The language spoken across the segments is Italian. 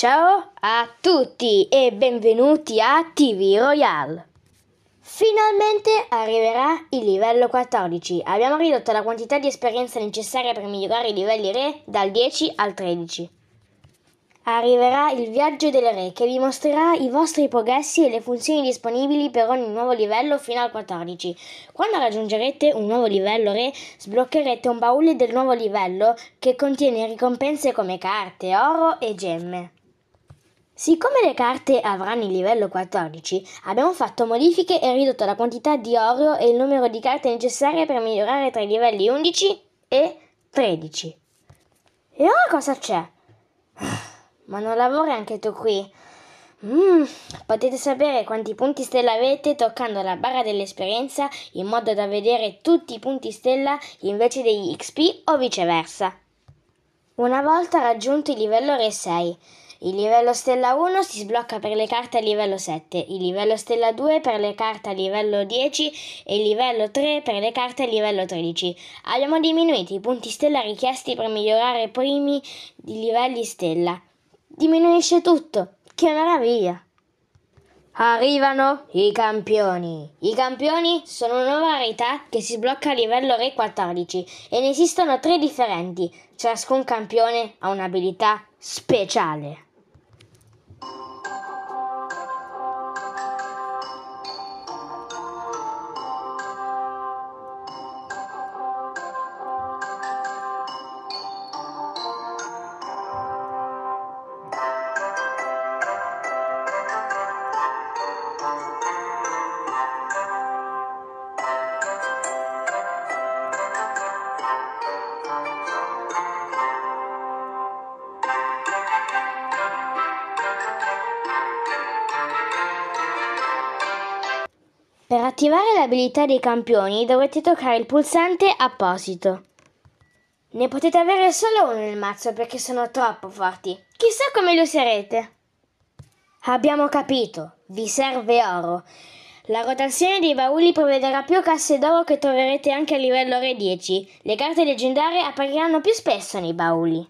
Ciao a tutti e benvenuti a TV Royale. Finalmente arriverà il livello 14. Abbiamo ridotto la quantità di esperienza necessaria per migliorare i livelli re dal 10 al 13. Arriverà il viaggio del re che vi mostrerà i vostri progressi e le funzioni disponibili per ogni nuovo livello fino al 14. Quando raggiungerete un nuovo livello re sbloccherete un baule del nuovo livello che contiene ricompense come carte, oro e gemme. Siccome le carte avranno il livello 14, abbiamo fatto modifiche e ridotto la quantità di oro e il numero di carte necessarie per migliorare tra i livelli 11 e 13. E ora cosa c'è? Ma non lavori anche tu qui? Mm, potete sapere quanti punti stella avete toccando la barra dell'esperienza in modo da vedere tutti i punti stella invece degli XP o viceversa. Una volta raggiunto il livello Re 6, il livello stella 1 si sblocca per le carte a livello 7, il livello stella 2 per le carte a livello 10 e il livello 3 per le carte a livello 13. Abbiamo diminuito i punti stella richiesti per migliorare i primi livelli stella. Diminuisce tutto, che meraviglia! Arrivano i campioni. I campioni sono una nuova varietà che si sblocca a livello Re 14 e ne esistono tre differenti. Ciascun campione ha un'abilità speciale. attivare l'abilità dei campioni dovete toccare il pulsante apposito. Ne potete avere solo uno nel mazzo perché sono troppo forti. Chissà come li userete. Abbiamo capito, vi serve oro. La rotazione dei bauli prevederà più casse d'oro che troverete anche a livello re 10. Le carte leggendarie appariranno più spesso nei bauli.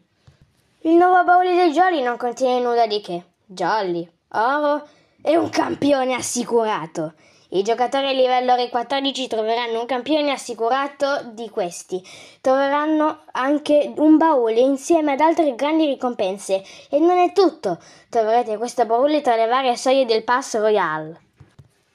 Il nuovo baule dei Jolly non contiene nulla di che. Jolly, oro e un campione assicurato. I giocatori a livello R14 troveranno un campione assicurato di questi. Troveranno anche un baule insieme ad altre grandi ricompense. E non è tutto! Troverete questo baule tra le varie soglie del Pass Royale.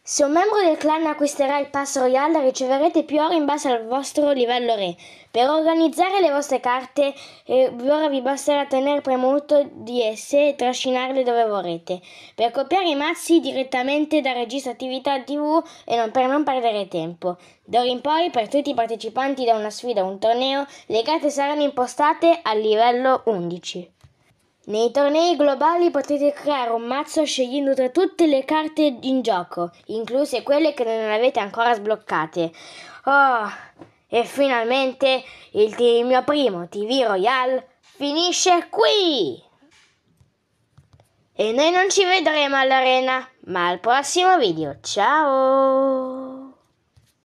Se un membro del clan acquisterà il pass royale riceverete più ore in base al vostro livello re. Per organizzare le vostre carte eh, ora vi basterà tenere premuto di esse e trascinarle dove vorrete. Per copiare i mazzi direttamente da registro attività tv e non, per non perdere tempo. D'ora in poi per tutti i partecipanti da una sfida o un torneo le carte saranno impostate al livello 11. Nei tornei globali potete creare un mazzo scegliendo tra tutte le carte in gioco, incluse quelle che non avete ancora sbloccate. Oh, e finalmente il, il mio primo TV Royale finisce qui! E noi non ci vedremo all'arena, ma al prossimo video. Ciao!